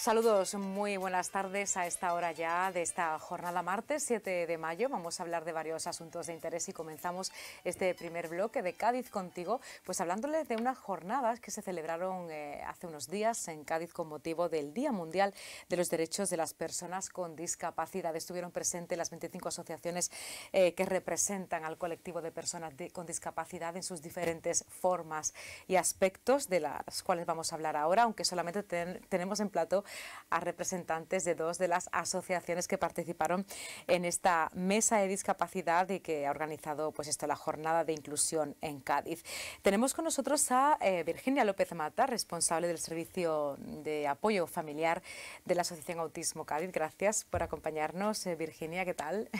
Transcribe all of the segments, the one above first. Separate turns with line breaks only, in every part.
Saludos, muy buenas tardes a esta hora ya de esta jornada martes 7 de mayo. Vamos a hablar de varios asuntos de interés y comenzamos este primer bloque de Cádiz contigo, pues hablándole de unas jornadas que se celebraron eh, hace unos días en Cádiz con motivo del Día Mundial de los Derechos de las Personas con Discapacidad. Estuvieron presentes las 25 asociaciones eh, que representan al colectivo de personas con discapacidad en sus diferentes formas y aspectos de las cuales vamos a hablar ahora, aunque solamente tenemos en plato a representantes de dos de las asociaciones que participaron en esta mesa de discapacidad y que ha organizado pues la jornada de inclusión en Cádiz. Tenemos con nosotros a eh, Virginia López Mata, responsable del servicio de apoyo familiar de la Asociación Autismo Cádiz. Gracias por acompañarnos. Eh, Virginia, ¿qué tal?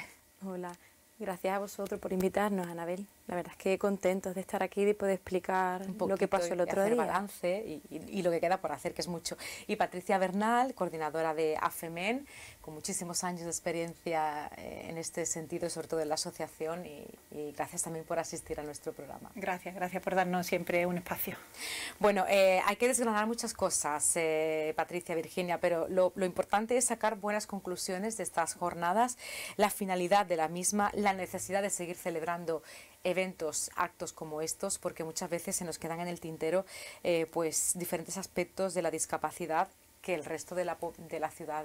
Hola, gracias a vosotros por invitarnos, Anabel. La verdad es que contentos de estar aquí y poder explicar lo que pasó el otro hacer día. balance
y, y, y, lo que queda por hacer, que es mucho. Y Patricia Bernal, coordinadora de AFEMEN, con muchísimos años de experiencia eh, en este sentido, sobre todo en la asociación, y, gracias también por asistir a nuestro programa. Gracias,
gracias por darnos siempre un espacio. Bueno, eh, hay
que desgranar muchas cosas, eh, Patricia, Virginia, pero lo, lo importante es sacar buenas conclusiones de estas jornadas, la finalidad de la misma, la necesidad de seguir celebrando eventos, actos como estos, porque muchas veces se nos quedan en el tintero eh, pues diferentes aspectos de la discapacidad que el resto de la, de la, ciudad,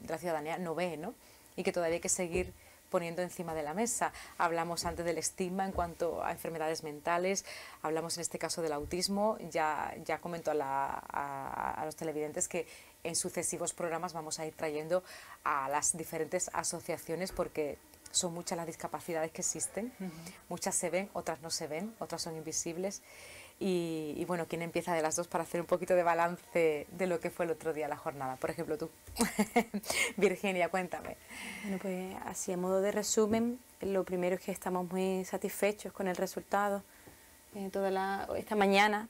de la ciudadanía no ve, ¿no? Y que todavía hay que seguir poniendo encima de la mesa. Hablamos antes del estigma en cuanto a enfermedades mentales, hablamos en este caso del autismo, ya, ya comento a, a los televidentes que en sucesivos programas vamos a ir trayendo a las diferentes asociaciones porque son muchas las discapacidades que existen, muchas se ven, otras no se ven, otras son invisibles. Y, bueno, ¿quién empieza de las dos para hacer un poquito de balance de lo que fue el otro día la jornada? Por ejemplo, tú, Virginia,
cuéntame. Bueno, pues así a modo de resumen, lo primero es que estamos muy satisfechos con el resultado. Eh, toda la, esta mañana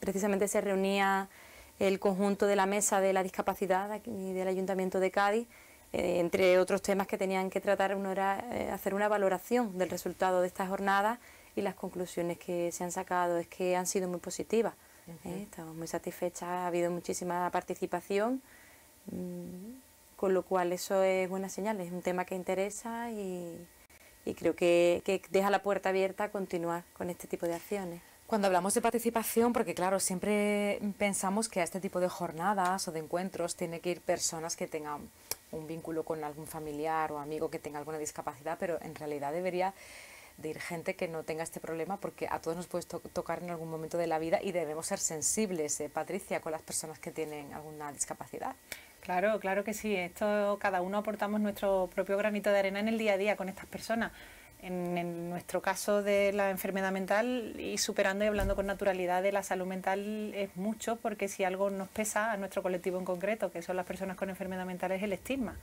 precisamente se reunía el conjunto de la mesa de la discapacidad y del Ayuntamiento de Cádiz eh, entre otros temas que tenían que tratar, uno era eh, hacer una valoración del resultado de esta jornada y las conclusiones que se han sacado es que han sido muy positivas. ¿eh? estamos muy satisfechas, ha habido muchísima participación, mm, con lo cual eso es buena señal, es un tema que interesa y, creo que, que deja la
puerta abierta a continuar con este tipo de acciones. Cuando hablamos de participación, porque claro, siempre pensamos que a este tipo de jornadas o de encuentros tiene que ir personas que tengan un vínculo con algún familiar o amigo que tenga alguna discapacidad, pero en realidad debería de ir gente que no tenga este problema porque a todos nos puede tocar en algún momento de la vida y debemos ser sensibles, eh,
Patricia, con las personas que tienen alguna discapacidad. Claro, claro que sí. Esto cada uno aportamos nuestro propio granito de arena en el día a día con estas personas en, nuestro caso de la enfermedad mental y superando y hablando con naturalidad de la salud mental es mucho porque si algo nos pesa a nuestro colectivo en concreto, que son las personas con enfermedad mental, es el estigma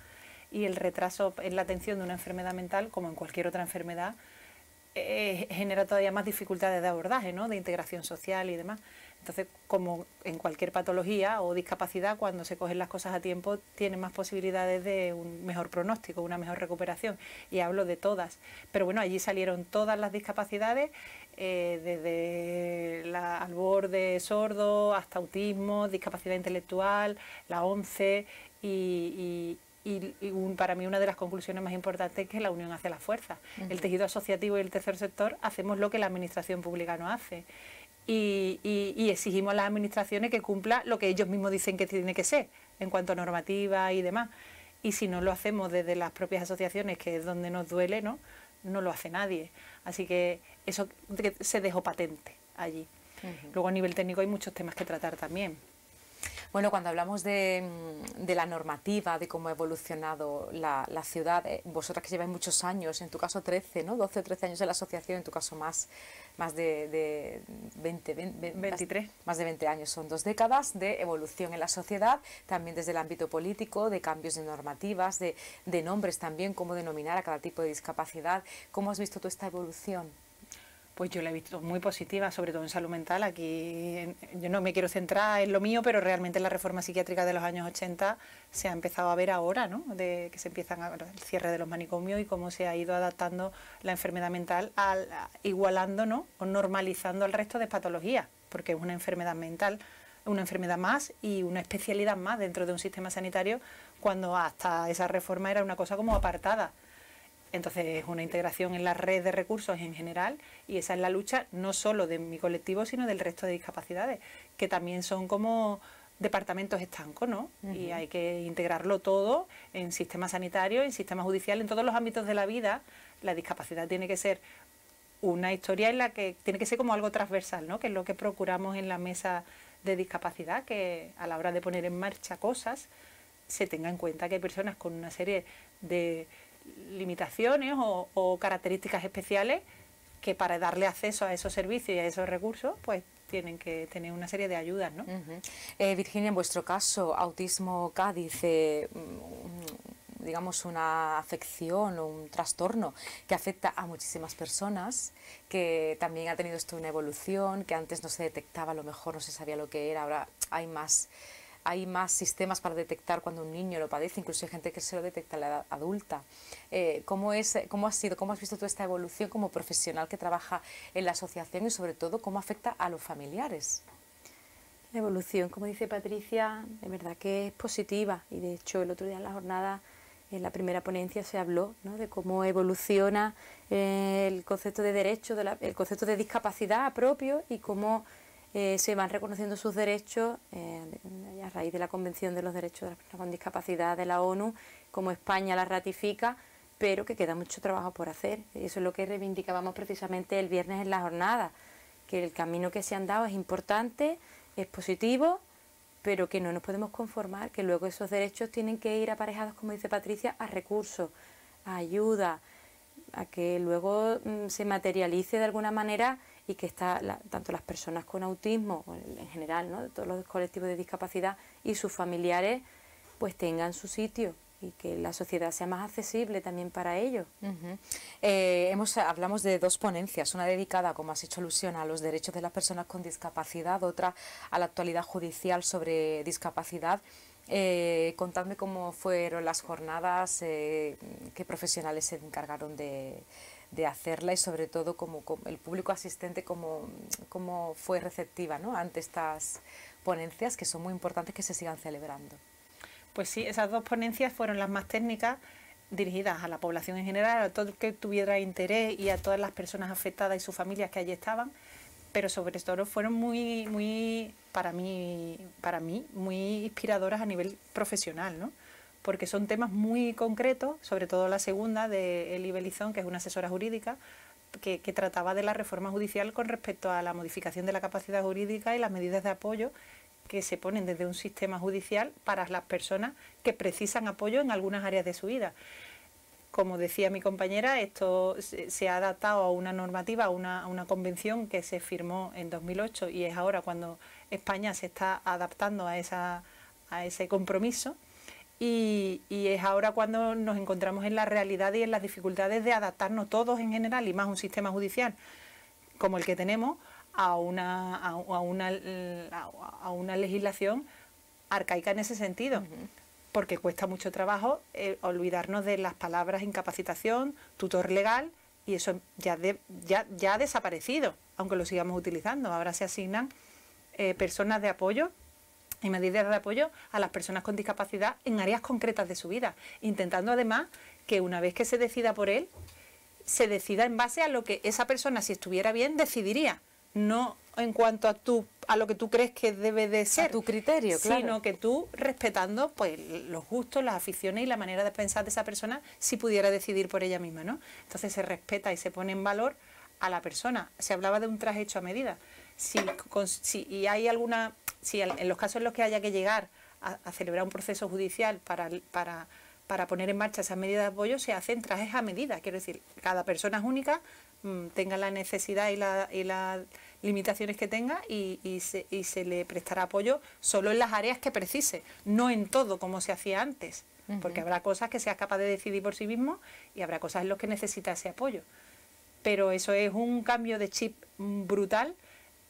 y el retraso en la atención de una enfermedad mental, como en cualquier otra enfermedad, eh, genera todavía más dificultades de abordaje, ¿no? de integración social y demás. Entonces, como en cualquier patología o discapacidad, cuando se cogen las cosas a tiempo, tienen más posibilidades de un mejor pronóstico, una mejor recuperación. Y hablo de todas. Pero bueno, allí salieron todas las discapacidades, eh, desde la, al borde sordo hasta autismo, discapacidad intelectual, la ONCE y, para mí una de las conclusiones más importantes es que la unión hace la fuerza. El tejido asociativo y el tercer sector hacemos lo que la administración pública no hace y, exigimos a las administraciones que cumpla lo que ellos mismos dicen que tiene que ser en cuanto a normativa y demás. Y si no lo hacemos desde las propias asociaciones, que es donde nos duele, ¿no? no lo hace nadie. Así que eso se dejó patente allí. Luego a nivel técnico hay muchos temas que tratar
también. Bueno, cuando hablamos mm, de, la normativa, de cómo ha evolucionado la, ciudad, eh, vosotras que lleváis muchos años, en tu caso 13, ¿no? 12 o 13 años de la asociación, en tu caso más, más de, de 20, 23. Más, de 20 años, son dos décadas de evolución en la sociedad, también desde el ámbito político, de cambios de normativas, de, de nombres también, cómo denominar a cada tipo de discapacidad. ¿Cómo has visto tú esta evolución?
pues yo la he visto muy positiva, sobre todo en salud mental. Aquí yo no me quiero centrar en lo mío, pero realmente la reforma psiquiátrica de los años 80 se ha empezado a ver ahora, ¿no? De que se empiezan a, el cierre de los manicomios y cómo se ha ido adaptando la enfermedad mental al igualando, o normalizando al resto de patologías, porque es una enfermedad mental una enfermedad más y una especialidad más dentro de un sistema sanitario cuando hasta esa reforma era una cosa como apartada. Entonces es una integración en la red de recursos en general y esa es la lucha no solo de mi colectivo, sino del resto de discapacidades, que también son como departamentos estancos, ¿no? Y hay que integrarlo todo en sistema sanitario, en sistema judicial, en todos los ámbitos de la vida. La discapacidad tiene que ser una historia en la que tiene que ser como algo transversal, ¿no? Que es lo que procuramos en la mesa de discapacidad, que a la hora de poner en marcha cosas se tenga en cuenta que hay personas con una serie de limitaciones o, características especiales que para darle acceso a esos servicios y a esos recursos, pues tienen que tener una serie de ayudas, eh, Virginia, en vuestro caso, autismo Cádiz, mm,
digamos una afección o un trastorno que afecta a muchísimas personas, que también ha tenido esto una evolución, que antes no se detectaba, lo mejor no se sabía lo que era, ahora hay más hay más sistemas para detectar cuando un niño lo padece, incluso hay gente que se lo detecta a la edad adulta. Eh, ¿cómo, es, ¿Cómo ha sido, cómo has visto toda esta evolución como profesional que trabaja en la asociación y sobre todo cómo afecta a los familiares? La
evolución, como dice Patricia, de verdad que es positiva y de hecho el otro día en la jornada en la primera ponencia se habló de cómo evoluciona el concepto de derecho, el concepto de discapacidad propio y cómo eh, se van reconociendo sus derechos eh, a raíz de la Convención de los Derechos de las Personas con Discapacidad de la ONU, como España la ratifica, pero que queda mucho trabajo por hacer. Eso es lo que reivindicábamos precisamente el viernes en la jornada, que el camino que se han dado es importante, es positivo, pero que no nos podemos conformar, que luego esos derechos tienen que ir aparejados, como dice Patricia, a recursos, a ayuda, a que luego mm, se materialice de alguna manera y que está tanto las personas con autismo, en general, ¿no? todos los colectivos de discapacidad y sus familiares, pues tengan su sitio y que la
sociedad sea más accesible también para ellos. Eh, hemos, hablamos de dos ponencias, una dedicada, como has hecho alusión, a los derechos de las personas con discapacidad, otra a la actualidad judicial sobre discapacidad. Eh, contadme cómo fueron las jornadas, eh, qué profesionales se encargaron de, de hacerla y sobre todo como, el público asistente como, como fue receptiva ¿no? ante estas
ponencias que
son muy importantes que se sigan celebrando.
Pues sí, esas dos ponencias fueron las más técnicas dirigidas a la población en general, a todo el que tuviera interés y a todas las personas afectadas y sus familias que allí estaban, pero sobre todo fueron muy, muy para mí, para mí, muy inspiradoras a nivel profesional, ¿no? porque son temas muy concretos, sobre todo la segunda de Eli Belizón, que es una asesora jurídica, que, trataba de la reforma judicial con respecto a la modificación de la capacidad jurídica y las medidas de apoyo que se ponen desde un sistema judicial para las personas que precisan apoyo en algunas áreas de su vida. Como decía mi compañera, esto se, ha adaptado a una normativa, a una, convención que se firmó en 2008 y es ahora cuando España se está adaptando a, a ese compromiso y, es ahora cuando nos encontramos en la realidad y en las dificultades de adaptarnos todos en general, y más un sistema judicial como el que tenemos, a una, a, una, legislación arcaica en ese sentido. Porque cuesta mucho trabajo eh, olvidarnos de las palabras incapacitación, tutor legal, y eso ya, ya, ha desaparecido, aunque lo sigamos utilizando. Ahora se asignan eh, personas de apoyo y medidas de apoyo a las personas con discapacidad en áreas concretas de su vida, intentando además que una vez que se decida por él, se decida en base a lo que esa persona, si estuviera bien, decidiría, no en cuanto a tu a lo que tú crees que debe de ser. A tu criterio, claro. Sino que tú respetando pues los gustos, las aficiones y la manera de pensar de esa persona si pudiera decidir por ella misma, ¿no? Entonces se respeta y se pone en valor a la persona. Se hablaba de un traje hecho a medida si, y hay alguna, si en los casos en los que haya que llegar a, celebrar un proceso judicial para, poner en marcha esas medidas de apoyo, se hacen tras a medida. Quiero decir, cada persona es única, mm, tenga la necesidad y, las limitaciones que tenga y, y, se, y se le prestará apoyo solo en las áreas que precise, no en todo como se hacía antes porque habrá cosas que seas capaz de decidir por sí mismo y habrá cosas en las que necesita ese apoyo. Pero eso es un cambio de chip mm, brutal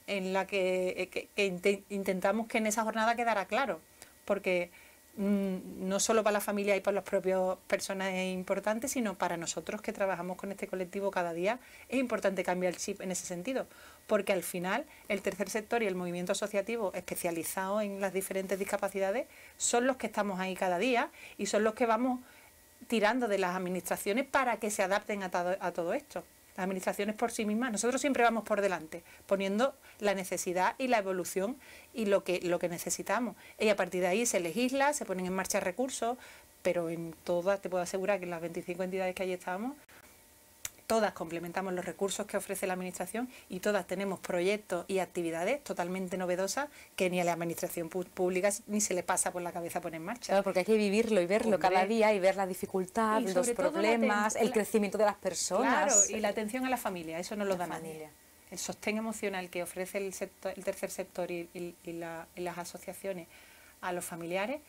en la que, eh, intentamos que en esa jornada quedara claro, porque mm, no solo para la familia y para las propias personas es importante, sino para nosotros que trabajamos con este colectivo cada día, es importante cambiar el chip en ese sentido, porque al final el tercer sector y el movimiento asociativo especializado en las diferentes discapacidades son los que estamos ahí cada día y son los que vamos tirando de las administraciones para que se adapten a todo esto. Las administraciones por sí mismas, nosotros siempre vamos por delante, poniendo la necesidad y la evolución y lo que, lo que necesitamos. Y a partir de ahí se legisla, se ponen en marcha recursos, pero en todas, te puedo asegurar que en las 25 entidades que allí estábamos, todas complementamos los recursos que ofrece la Administración y todas tenemos proyectos y actividades totalmente novedosas que ni a la Administración pública ni se le pasa por la cabeza poner en marcha. Claro, porque hay que vivirlo y verlo cada día y ver la
dificultad, los problemas, el crecimiento de las personas. Claro, y
la atención a la familia, eso no lo da familia. el sostén emocional que ofrece el, tercer sector y, las asociaciones a los familiares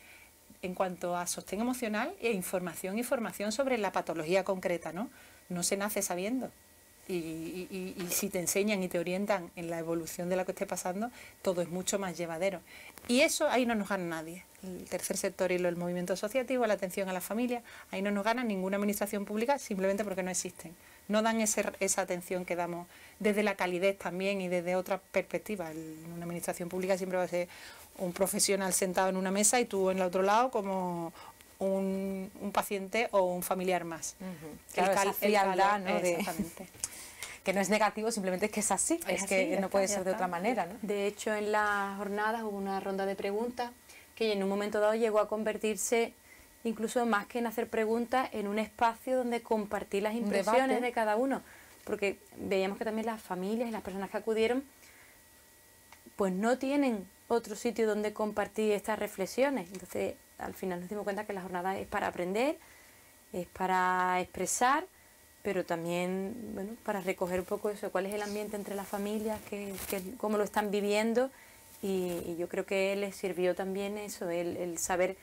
en cuanto a sostén emocional e información y formación sobre la patología concreta, ¿no? no se nace sabiendo. Y, y, y, si te enseñan y te orientan en la evolución de lo que esté pasando, todo es mucho más llevadero. Y eso ahí no nos gana nadie. El tercer sector y el movimiento asociativo, la atención a la familia, ahí no nos gana ninguna administración pública simplemente porque no existen. No dan ese, esa atención que damos desde la calidez también y desde otras perspectivas. una administración pública siempre va a ser un profesional sentado en una mesa y tú en el otro lado como un, paciente o un familiar más. que no es negativo,
simplemente es que es así, es, que no puede ser de otra manera. ¿no?
De hecho, en las jornadas hubo una ronda de preguntas que en un momento dado llegó a convertirse, incluso más que en hacer preguntas, en un espacio donde compartir las impresiones de cada uno, porque veíamos que también las familias y las personas que acudieron, pues no tienen otro sitio donde compartir estas reflexiones. Entonces, al final nos dimos cuenta que la jornada es para aprender, es para expresar, pero también bueno, para recoger un poco eso, cuál es el ambiente entre las familias, que, cómo lo están viviendo. Y, yo creo que les sirvió también eso, el, el saber,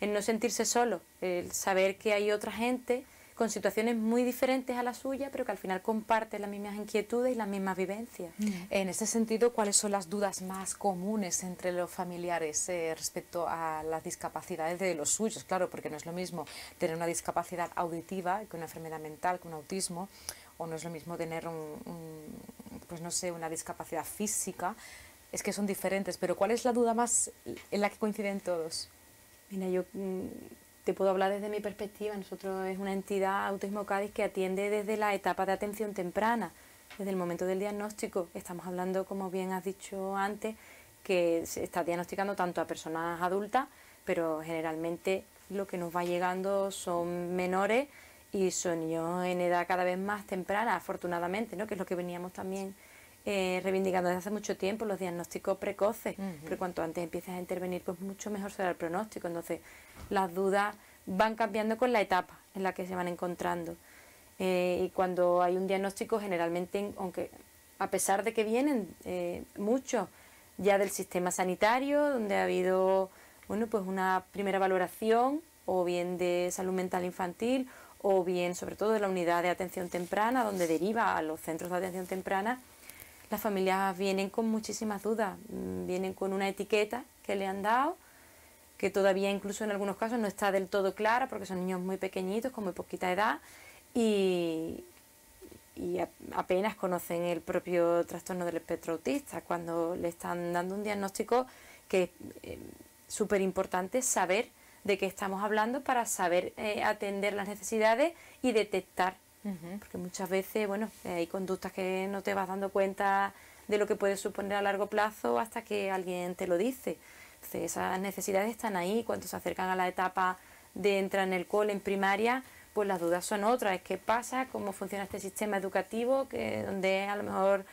el no sentirse solo, el saber que hay
otra gente con situaciones muy diferentes a la suya, pero que al final comparten las mismas inquietudes y las mismas vivencias. Mm. En ese sentido, ¿cuáles son las dudas más comunes entre los familiares eh, respecto a las discapacidades de los suyos? Claro, porque no es lo mismo tener una discapacidad auditiva que una enfermedad mental, que un autismo, o no es lo mismo tener pues no sé, una discapacidad física. Es que son diferentes, pero ¿cuál es la duda más en la que coinciden todos? Mira, yo mm, te puedo hablar desde mi perspectiva.
Nosotros es una entidad Autismo Cádiz que atiende desde la etapa de atención temprana, desde el momento del diagnóstico. Estamos hablando, como bien has dicho antes, que se está diagnosticando tanto a personas adultas, pero generalmente lo que nos va llegando son menores y son niños en edad cada vez más temprana, afortunadamente, ¿no? que es lo que veníamos también eh, reivindicando desde hace mucho tiempo, los diagnósticos precoces, pero cuanto antes empieces a intervenir, pues mucho mejor será el pronóstico. Entonces, las dudas van cambiando con la etapa en la que se van encontrando. Eh, y cuando hay un diagnóstico, generalmente, aunque a pesar de que vienen eh, muchos ya del sistema sanitario, donde ha habido bueno, pues una primera valoración, o bien de salud mental infantil, o bien sobre todo de la unidad de atención temprana, donde deriva a los centros de atención temprana, las familias vienen con muchísimas dudas, mm, vienen con una etiqueta que le han dado que todavía incluso en algunos casos no está del todo clara porque son niños muy pequeñitos, con muy poquita edad y, apenas conocen el propio trastorno del espectro autista cuando le están dando un diagnóstico que es eh, súper importante saber de qué estamos hablando para saber eh, atender las necesidades y detectar. Porque muchas veces, bueno, hay conductas que no te vas dando cuenta de lo que puede suponer a largo plazo hasta que alguien te lo dice esas necesidades están ahí. Cuando se acercan a la etapa de entrar en el cole, en primaria, pues las dudas son otras. Es qué pasa, cómo funciona este sistema educativo, que, donde a lo mejor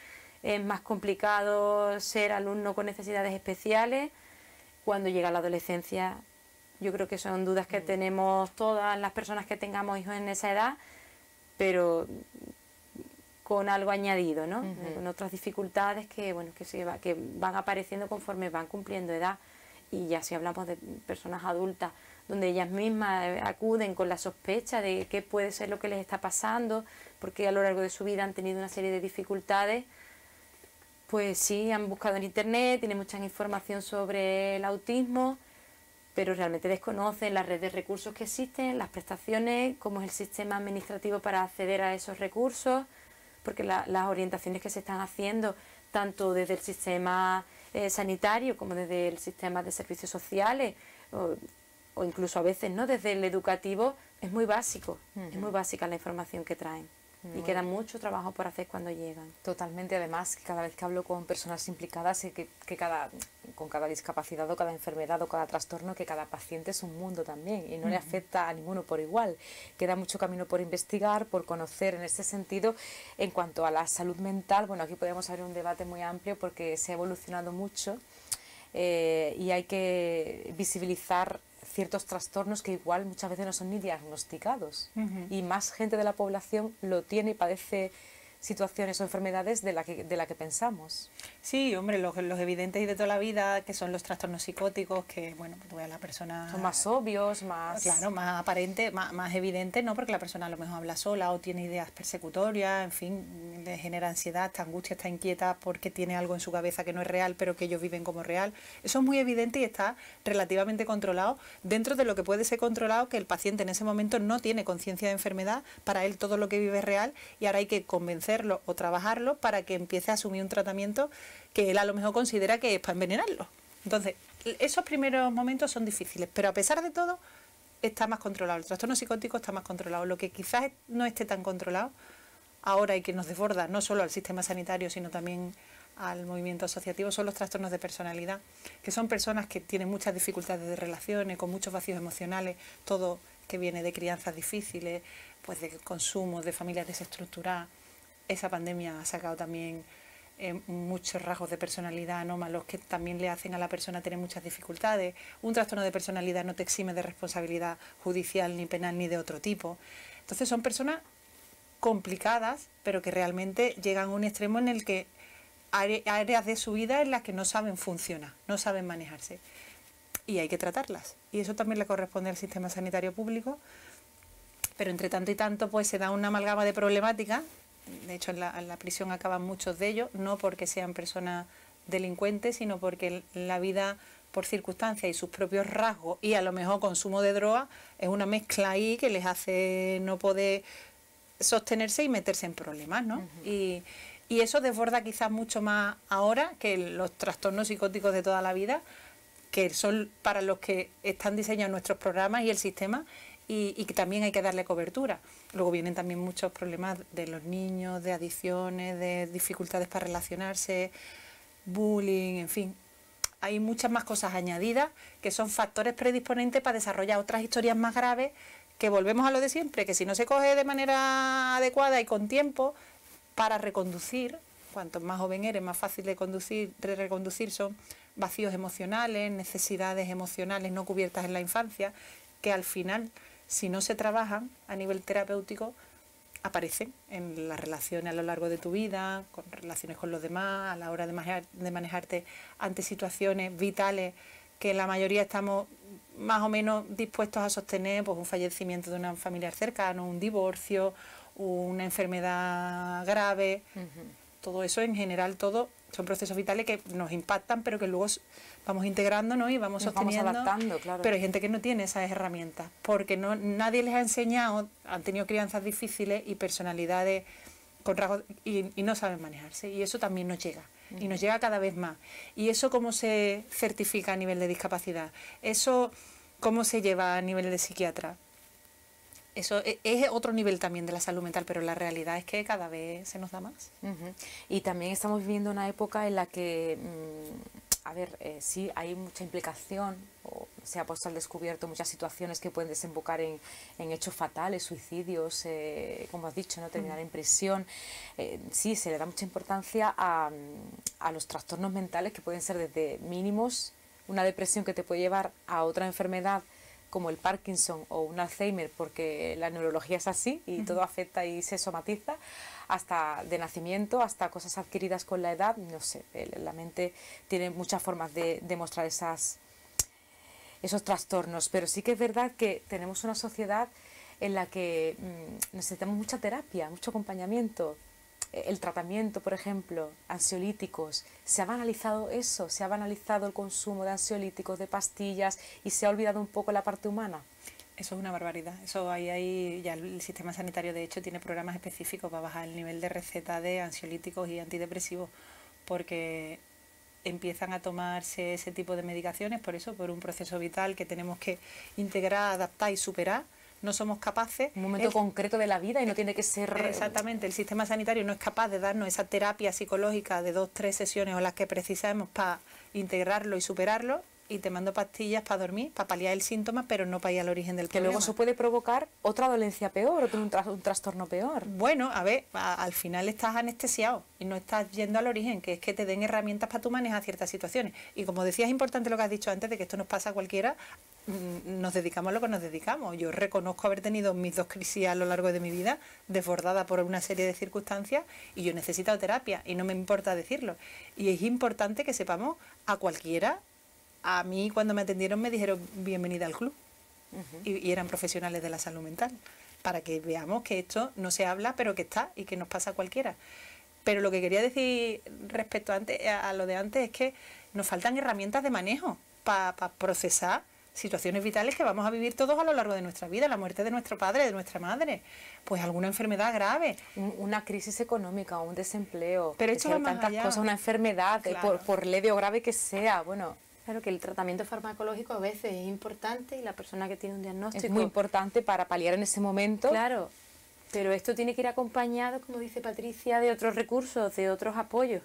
es más complicado ser alumno con necesidades especiales. Cuando llega la adolescencia, yo creo que son dudas que mm. tenemos todas las personas que tengamos hijos en esa edad, pero con algo añadido, ¿no? Con otras dificultades que, bueno, que, se va, que van apareciendo conforme van cumpliendo edad y ya si hablamos de personas adultas, donde ellas mismas eh, acuden con la sospecha de qué puede ser lo que les está pasando, porque a lo largo de su vida han tenido una serie de dificultades, pues sí, han buscado en internet, tienen mucha información sobre el autismo, pero realmente desconocen la red de recursos que existen, las prestaciones, cómo es el sistema administrativo para acceder a esos recursos, porque las orientaciones que se están haciendo, tanto desde el sistema eh, sanitario como desde el sistema de servicios sociales o, incluso a veces no desde el educativo, es muy
básico, es muy básica la información que traen y queda mucho trabajo por hacer cuando llegan. Totalmente, además, cada vez que hablo con personas implicadas, que, que cada, con cada discapacidad o cada enfermedad o cada trastorno, que cada paciente es un mundo también y no le afecta a ninguno por igual. Queda mucho camino por investigar, por conocer en ese sentido. En cuanto a la salud mental, bueno, aquí podemos abrir un debate muy amplio porque se ha evolucionado mucho. Eh, y hay que visibilizar ciertos trastornos que igual muchas veces no son ni diagnosticados. Y más gente de la población lo tiene y padece situaciones o enfermedades
de la que, de la que pensamos. Sí, hombre, los, evidentes y de toda la vida, que son los trastornos psicóticos, que, bueno, pues, pues a la persona... Son más obvios, más... Claro, más aparente, más, evidente, ¿no? Porque la persona a lo mejor habla sola o tiene ideas persecutorias, en fin, le genera ansiedad, está angustia, está inquieta porque tiene algo en su cabeza que no es real, pero que ellos viven como real. Eso es muy evidente y está relativamente controlado dentro de lo que puede ser controlado, que el paciente en ese momento no tiene conciencia de enfermedad, para él todo lo que vive es real y ahora hay que convencer o trabajarlo para que empiece a asumir un tratamiento que él a lo mejor considera que es para envenenarlo. Entonces, esos primeros momentos son difíciles, pero a pesar de todo, está más controlado. El trastorno psicótico está más controlado. Lo que quizás no esté tan controlado ahora y que nos desborda no solo al sistema sanitario, sino también al movimiento asociativo son los trastornos de personalidad, que son personas que tienen muchas dificultades de relaciones, con muchos vacíos emocionales, todo que viene de crianzas difíciles, pues de consumo, de familias desestructuradas esa pandemia ha sacado también eh, muchos rasgos de personalidad anómalos que también le hacen a la persona tener muchas dificultades. Un trastorno de personalidad no te exime de responsabilidad judicial, ni penal, ni de otro tipo. Entonces son personas complicadas, pero que realmente llegan a un extremo en el que áreas de su vida en las que no saben funcionar, no saben manejarse. Y hay que tratarlas. Y eso también le corresponde al sistema sanitario público. Pero entre tanto y tanto, pues se da una amalgama de problemática de hecho en la, prisión acaban muchos de ellos, no porque sean personas delincuentes, sino porque la vida por circunstancias y sus propios rasgos y a lo mejor consumo de droga es una mezcla ahí que les hace no poder sostenerse y meterse en problemas, ¿no? y, y, eso desborda quizás mucho más ahora que los trastornos psicóticos de toda la vida, que son para los que están diseñados nuestros programas y el sistema y, que también hay que darle cobertura. Luego vienen también muchos problemas de los niños, de adicciones, de dificultades para relacionarse, bullying, en fin. Hay muchas más cosas añadidas que son factores predisponentes para desarrollar otras historias más graves que volvemos a lo de siempre, que si no se coge de manera adecuada y con tiempo para reconducir, cuanto más joven eres, más fácil de conducir, de reconducir son vacíos emocionales, necesidades emocionales no cubiertas en la infancia, que al final si no se trabajan a nivel terapéutico, aparecen en las relaciones a lo largo de tu vida, con relaciones con los demás, a la hora de, manejarte ante situaciones vitales que la mayoría estamos más o menos dispuestos a sostener, pues un fallecimiento de un familiar cercano, un divorcio, una enfermedad grave, todo eso en general, todo son procesos vitales que nos impactan, pero que luego vamos integrando y vamos adaptando, claro. Pero hay gente que no tiene esas herramientas, porque no, nadie les ha enseñado, han tenido crianzas difíciles y personalidades con rasgos y, no saben manejarse. Y eso también nos llega, y nos llega cada vez más. ¿Y eso cómo se certifica a nivel de discapacidad? ¿Eso cómo se lleva a nivel de psiquiatra? eso e, es otro nivel también de la salud mental, pero la realidad es que cada vez se nos da más. Y
también estamos viviendo una época en la que, mm, a ver, eh, sí hay mucha implicación, o se ha puesto al descubierto muchas situaciones que pueden desembocar en, hechos fatales, suicidios, eh, como has dicho, no mm. terminar en prisión. Eh, sí, se le da mucha importancia mm, a los trastornos mentales que pueden ser desde mínimos, una depresión que te puede llevar a otra enfermedad como el Parkinson o un Alzheimer, porque la neurología es así y todo afecta y se somatiza, hasta de nacimiento, hasta cosas adquiridas con la edad, no sé, la mente tiene muchas formas de, demostrar esos trastornos, pero sí que es verdad que tenemos una sociedad en la que mm, necesitamos mucha terapia, mucho acompañamiento, eh, el tratamiento, por ejemplo, ansiolíticos, se ha banalizado eso, se ha banalizado el consumo de ansiolíticos,
de pastillas y se ha olvidado un poco la parte humana. Eso es una barbaridad. Eso ahí, ya el sistema sanitario de hecho tiene programas específicos para bajar el nivel de receta de ansiolíticos y antidepresivos porque empiezan a tomarse ese tipo de medicaciones por eso, por un proceso vital que tenemos que integrar, adaptar y superar no somos capaces. Un momento concreto de la vida y no tiene que ser... Exactamente, el sistema sanitario no es capaz de darnos esa terapia psicológica de dos, tres sesiones o las que precisamos para integrarlo y superarlo y te mando pastillas para dormir, para paliar el síntoma, pero no para ir al origen del que problema. Que luego se puede provocar otra dolencia peor, otro, un, trastorno peor. Bueno, a ver, al final estás anestesiado y no estás yendo al origen, que es que te den herramientas para tu manejar ciertas situaciones. Y como decías, es importante lo que has dicho antes, de que esto nos pasa a cualquiera, mm, nos dedicamos a lo que nos dedicamos. Yo reconozco haber tenido mis dos crisis a lo largo de mi vida, desbordada por una serie de circunstancias, y yo he necesitado terapia, y no me importa decirlo. Y es importante que sepamos a cualquiera a mí cuando me atendieron me dijeron bienvenida al club y, eran profesionales de la salud mental, para que veamos que esto no se habla, pero que está y que nos pasa a cualquiera. Pero lo que quería decir respecto a, lo de antes es que nos faltan herramientas de manejo para procesar situaciones vitales que vamos a vivir todos a lo largo de nuestra vida, la muerte de nuestro padre, de nuestra madre, pues alguna enfermedad grave. Una crisis económica, o un desempleo, pero esto tantas cosas, una
enfermedad, eh, por leve o grave que sea, bueno, Claro que el tratamiento farmacológico a veces es importante y la persona que tiene un diagnóstico... Es muy importante para paliar en ese momento. Claro,
pero esto tiene que ir acompañado, como dice Patricia, de otros recursos, de otros apoyos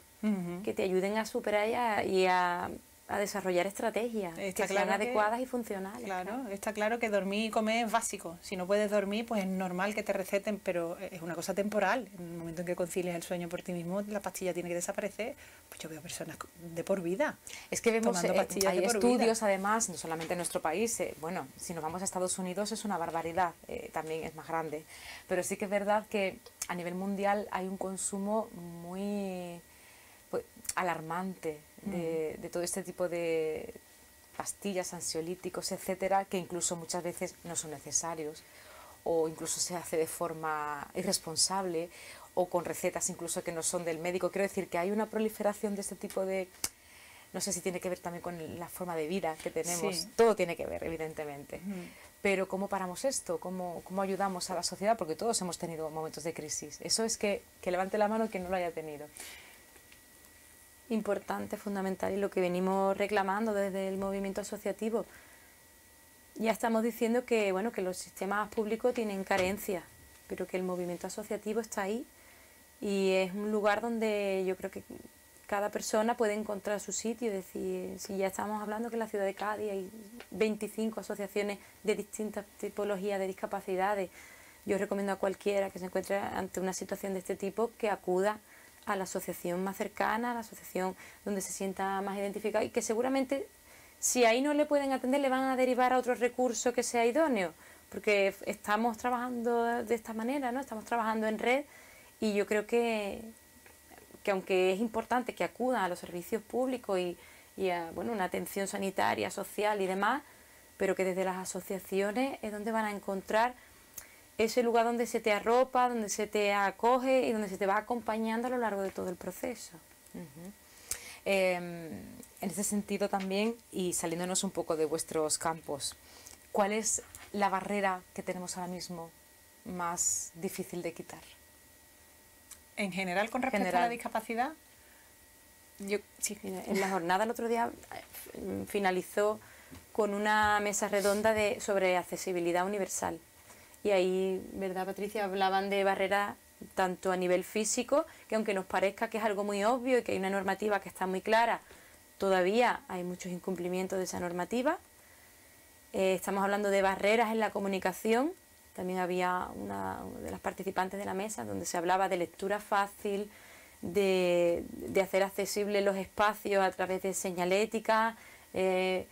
que te ayuden a superar y y a a desarrollar estrategias que sean adecuadas
y funcionales. Claro, está claro que dormir y comer es básico. Si no puedes dormir, pues es normal que te receten, pero es una cosa temporal. En el momento en que concilies el sueño por ti mismo, la pastilla tiene que desaparecer. Pues yo veo personas de por vida. Es que vemos eh, hay estudios,
además, no solamente en nuestro país. Eh, bueno, si nos vamos a Estados Unidos es una barbaridad, eh, también es más grande. Pero sí que es verdad que a nivel mundial hay un consumo muy pues, alarmante Mm. de, todo este tipo de pastillas, ansiolíticos, etcétera, que incluso muchas veces no son necesarios o incluso se hace de forma irresponsable o con recetas incluso que no son del médico. Quiero decir que hay una proliferación de este tipo de... No sé si tiene que ver también con la forma de vida que tenemos. Todo tiene que ver, evidentemente. Pero ¿cómo paramos esto? ¿Cómo, ¿Cómo ayudamos a la sociedad? Porque todos hemos tenido momentos de crisis. Eso es que, que levante la mano quien no lo haya tenido
importante, fundamental y lo que venimos reclamando desde el movimiento asociativo. Ya estamos diciendo que, bueno, que los sistemas públicos tienen carencias, pero que el movimiento asociativo está ahí y es un lugar donde yo creo que cada persona puede encontrar su sitio. decir, si ya estamos hablando que en la ciudad de Cádiz hay 25 asociaciones de distintas tipologías de discapacidades, yo recomiendo a cualquiera que se encuentre ante una situación de este tipo que acuda a la asociación más cercana, a la asociación donde se sienta más identificado y que seguramente si ahí no le pueden atender le van a derivar a otro recurso que sea idóneo, porque estamos trabajando de esta manera, ¿no? Estamos trabajando en red y yo creo que, que aunque es importante que acuda a los servicios públicos y, y a bueno, una atención sanitaria, social y demás, pero que desde las asociaciones es donde van a encontrar ese lugar donde se te arropa, donde se te acoge y donde se te va acompañando a lo largo de todo el proceso.
Em, en ese sentido también, y saliéndonos un poco de vuestros campos, ¿cuál es la barrera que tenemos ahora mismo más difícil de quitar?
En general, con respecto a la discapacidad.
Yo, En la jornada el otro día eh, finalizó con una mesa redonda de, sobre accesibilidad universal y ahí, ¿verdad Patricia? Hablaban de barreras tanto a nivel físico, que aunque nos parezca que es algo muy obvio y que hay una normativa que está muy clara, todavía hay muchos incumplimientos de esa normativa. Eh, estamos hablando de barreras en la comunicación. También había una de las participantes de la mesa donde se hablaba de lectura fácil, de, hacer accesibles los espacios a través de señalética. Eh,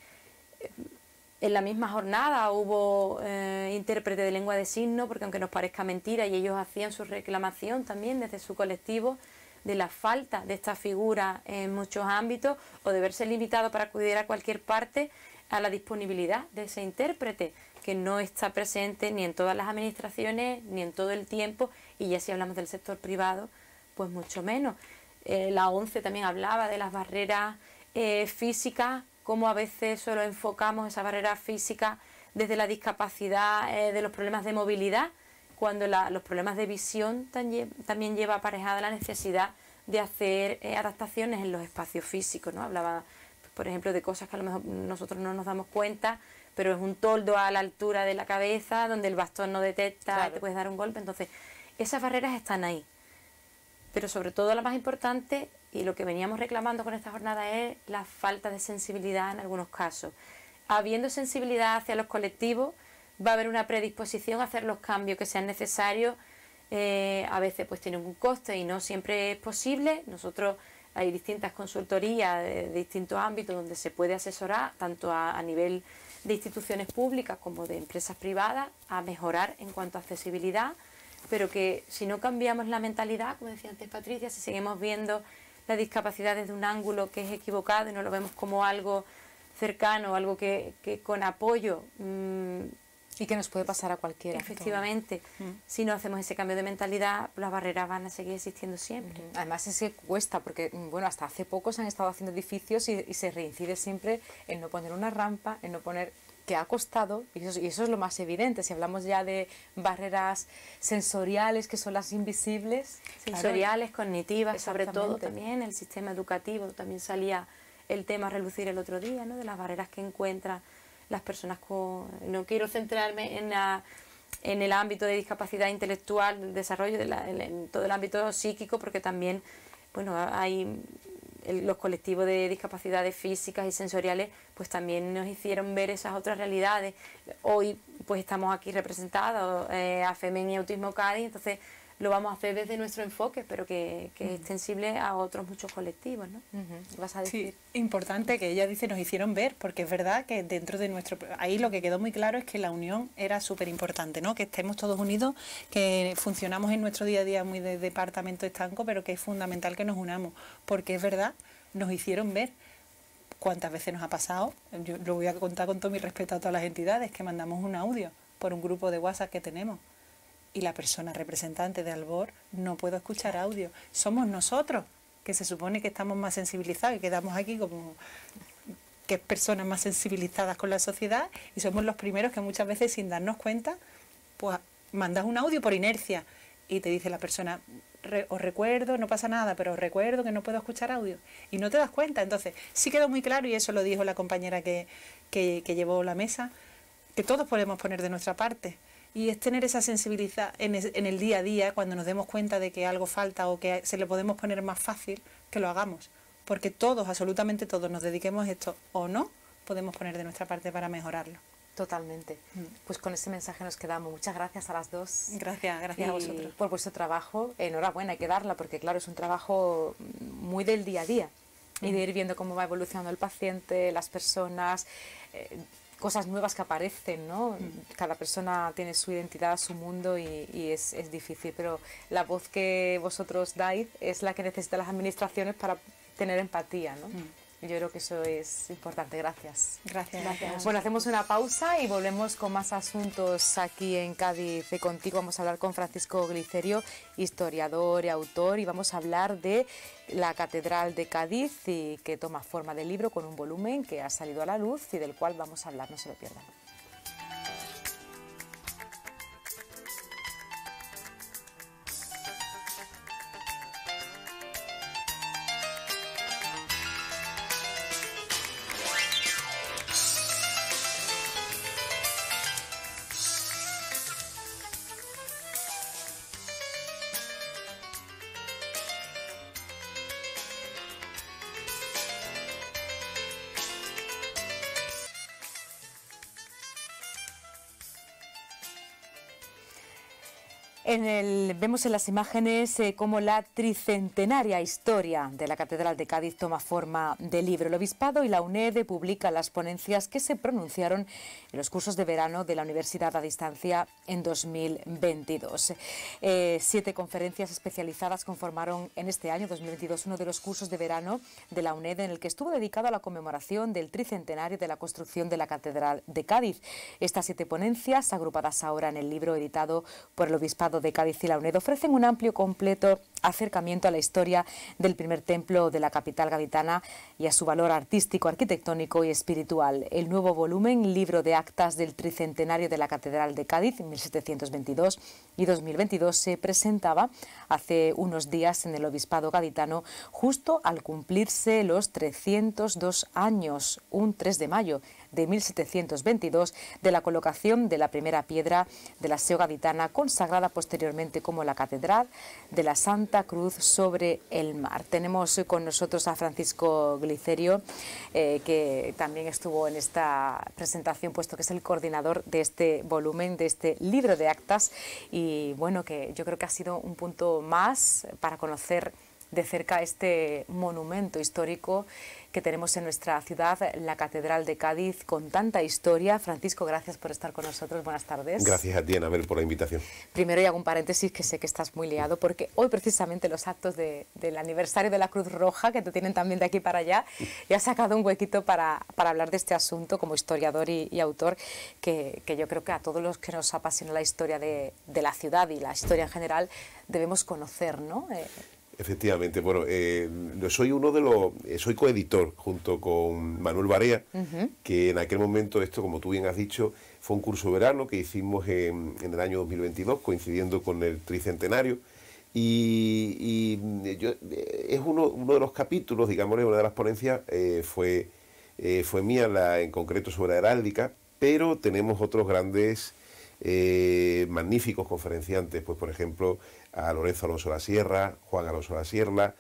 en la misma jornada hubo eh, intérprete de lengua de signo, porque aunque nos parezca mentira, y ellos hacían su reclamación también desde su colectivo de la falta de esta figura en muchos ámbitos o de verse limitado para acudir a cualquier parte a la disponibilidad de ese intérprete que no está presente ni en todas las administraciones ni en todo el tiempo y ya si hablamos del sector privado pues mucho menos. Eh, la ONCE también hablaba de las barreras eh, físicas cómo a veces solo enfocamos esa barrera física desde la discapacidad, eh, de los problemas de movilidad, cuando los problemas de visión también, lleva aparejada la necesidad de hacer eh, adaptaciones en los espacios físicos, ¿no? Hablaba, por ejemplo, de cosas que a lo mejor nosotros no nos damos cuenta, pero es un toldo a la altura de la cabeza, donde el bastón no detecta, te puedes dar un golpe, entonces esas barreras están ahí. Pero sobre todo la más importante y lo que veníamos reclamando con esta jornada es la falta de sensibilidad en algunos casos. Habiendo sensibilidad hacia los colectivos, va a haber una predisposición a hacer los cambios que sean necesarios. Eh, a veces pues tienen un coste y no siempre es posible. Nosotros hay distintas consultorías de, distintos ámbitos donde se puede asesorar, tanto a nivel de instituciones públicas como de empresas privadas, a mejorar en cuanto a accesibilidad, pero que si no cambiamos la mentalidad, como decía antes Patricia, si seguimos viendo la discapacidad desde un ángulo que es equivocado y no lo vemos como algo cercano, algo que, que con apoyo...
Mm, y que nos puede pasar a cualquiera. Efectivamente, mm. si no hacemos ese cambio de mentalidad, las barreras van a seguir existiendo siempre. Además es que cuesta, porque mm, bueno, hasta hace poco se han estado haciendo edificios y se reincide siempre en no poner una rampa, en no poner que ha costado, y eso, es lo más evidente, si hablamos ya de barreras sensoriales, que son las invisibles. Sensoriales, cognitivas, sobre todo
también el sistema educativo, también salía el tema a relucir el otro día, ¿no? de las barreras que encuentran las personas con... No quiero centrarme en la en el ámbito de discapacidad intelectual, desarrollo de en, en todo el ámbito psíquico, porque también bueno, hay los colectivos de discapacidades físicas y sensoriales pues también nos hicieron ver esas otras realidades. Hoy pues estamos aquí representados, eh, ...a Femen y Autismo Cádiz, entonces lo vamos a hacer desde nuestro enfoque, pero que, es extensible a otros muchos colectivos, ¿no?
Vas a decir. Sí, importante que ella dice, nos hicieron ver, porque es verdad que dentro de nuestro... Ahí lo que quedó muy claro es que la unión era súper importante, ¿no? Que estemos todos unidos, que funcionamos en nuestro día a día muy de departamento estanco, pero que es fundamental que nos unamos, porque es verdad, nos hicieron ver cuántas veces nos ha pasado, yo lo voy a contar con todo mi respeto a todas las entidades, que mandamos un audio por un grupo de WhatsApp que tenemos y la persona representante de Albor no puedo escuchar audio. Somos nosotros, que se supone que estamos más sensibilizados y quedamos aquí como que personas más sensibilizadas con la sociedad y somos los primeros que muchas veces sin darnos cuenta, pues mandas un audio por inercia y te dice la persona, os recuerdo, no pasa nada, pero os recuerdo que no puedo escuchar audio. Y no te das cuenta. Entonces, sí quedó muy claro, y eso lo dijo la compañera que, que llevó la mesa, que todos podemos poner de nuestra parte y es tener esa sensibilidad en, el día a día, cuando nos demos cuenta de que algo falta o que se le podemos poner más fácil, que lo hagamos. Porque todos, absolutamente todos, nos dediquemos esto o no, podemos poner de nuestra parte para mejorarlo. Totalmente. Mm. Pues con ese mensaje nos quedamos. Muchas gracias a las dos. Gracias, gracias a vosotros.
Por vuestro trabajo. Enhorabuena, hay que darla, porque claro, es un trabajo muy del día a día y mm. de ir viendo cómo va evolucionando el paciente, las personas, eh, cosas nuevas que aparecen, ¿no? Cada persona tiene su identidad, su mundo y, es, difícil, pero la voz que vosotros dais es la que necesitan las administraciones para tener empatía, ¿no? Yo creo que eso es importante. Gracias. Gracias. Gracias. Bueno, hacemos una pausa y volvemos con más asuntos aquí en Cádiz Contigo. Vamos a hablar con Francisco Glicerio, historiador y autor, y vamos a hablar de la Catedral de Cádiz y que toma forma de libro con un volumen que ha salido a la luz y del cual vamos a hablar. No se lo pierdan. vemos en las imágenes eh, cómo la tricentenaria historia de la Catedral de Cádiz toma forma de libro. El Obispado y la UNED publica las ponencias que se pronunciaron en los cursos de verano de la Universidad a Distancia en 2022. Eh, siete conferencias especializadas conformaron en este año 2022 uno de los cursos de verano de la UNED en el que estuvo dedicado a la conmemoración del tricentenario de la construcción de la Catedral de Cádiz. Estas siete ponencias, agrupadas ahora en el libro editado por el Obispado de Cádiz y La UNED ofrecen un amplio completo acercamiento a la historia del primer templo de la capital gaditana y a su valor artístico, arquitectónico y espiritual. El nuevo volumen, libro de actas del tricentenario de la Catedral de Cádiz, 1722 y 2022, se presentaba hace unos días en el Obispado gaditano, justo al cumplirse los 302 años, un 3 de mayo de 1722 de la colocación de la primera piedra de la Seo Gaditana, consagrada posteriormente como la Catedral de la Santa Cruz sobre el mar. Tenemos con nosotros a Francisco Glicerio, eh, que también estuvo en esta presentación, puesto que es el coordinador de este volumen, de este libro de actas, y bueno, que yo creo que ha sido un punto más para conocer de cerca este monumento histórico que tenemos en nuestra ciudad, la Catedral de Cádiz, con tanta historia. Francisco, gracias por estar con nosotros. Buenas tardes. Gracias
a ti, Anabel, por la invitación.
Primero, y hago un paréntesis, que sé que estás muy liado, porque hoy precisamente los actos del aniversario de la Cruz Roja, que te tienen también de aquí para allá, ya ha sacado un huequito para, hablar de este asunto como historiador y, autor, que, yo creo que a todos los que nos apasiona la historia de, la ciudad y la historia en general, debemos conocer, ¿no? Eh,
Efectivamente, bueno, eh, soy uno de los, eh, soy coeditor junto con Manuel Barea, que en aquel momento, esto como tú bien has dicho, fue un curso verano que hicimos en, el año 2022, coincidiendo con el tricentenario, y, eh, eh, es uno, de los capítulos, digamos, una de las ponencias fue, fue mía, la, en concreto sobre heráldica, pero tenemos otros grandes... magníficos conferenciantes, pues por ejemplo a Lorenzo Alonso de la Sierra, Juan Alonso de la Sierra,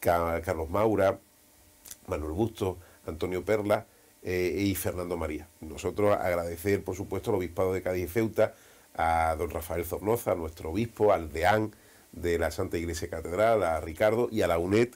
Carlos Maura, Manuel Busto, Antonio Perla eh, y Fernando María. Nosotros agradecer, por supuesto, al obispado de Cádiz y Ceuta, a don Rafael Zornoza, a nuestro obispo, al deán de la Santa Iglesia Catedral, a Ricardo y a la UNED,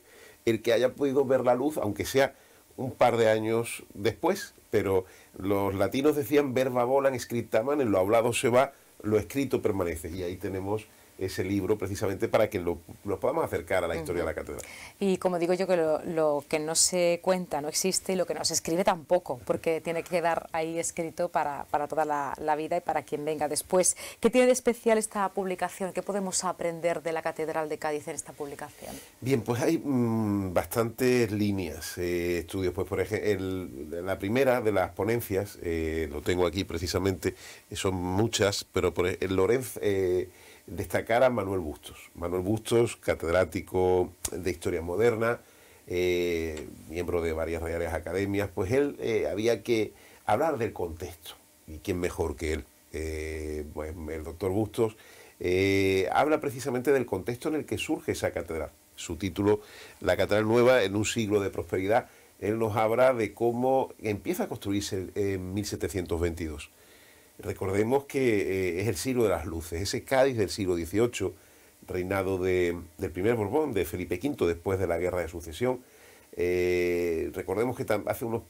el que haya podido ver la luz, aunque sea un par de años después, pero los latinos decían verba volan, scriptaman, en lo hablado se va, lo escrito permanece. Y ahí tenemos ese libro precisamente para que nos podamos acercar a la historia de la catedral.
Y como digo yo, que lo, que no se cuenta no existe y lo que no se escribe tampoco, porque tiene que quedar ahí escrito para, toda la, vida y para quien venga después. ¿Qué tiene de especial esta publicación? ¿Qué podemos aprender de la Catedral de Cádiz en esta publicación?
Bien, pues hay mm, bastantes líneas, eh, estudios. Pues por ejemplo, la primera de las ponencias, eh, lo tengo aquí precisamente, eh, son muchas, pero por el Lorenz destacar a Manuel Bustos. Manuel Bustos, catedrático de Historia Moderna, eh, miembro de varias reales academias, pues él eh, había que hablar del contexto. ¿Y quién mejor que él? Eh, pues el doctor Bustos habla precisamente del contexto en el que surge esa catedral. Su título, La Catedral Nueva en un siglo de prosperidad, él nos habla de cómo empieza a construirse en 1722 Recordemos que eh, es el siglo de las luces, ese Cádiz del siglo XVIII, reinado del primer Borbón, de Felipe V, después de la Guerra de Sucesión. Eh, recordemos que hace unos,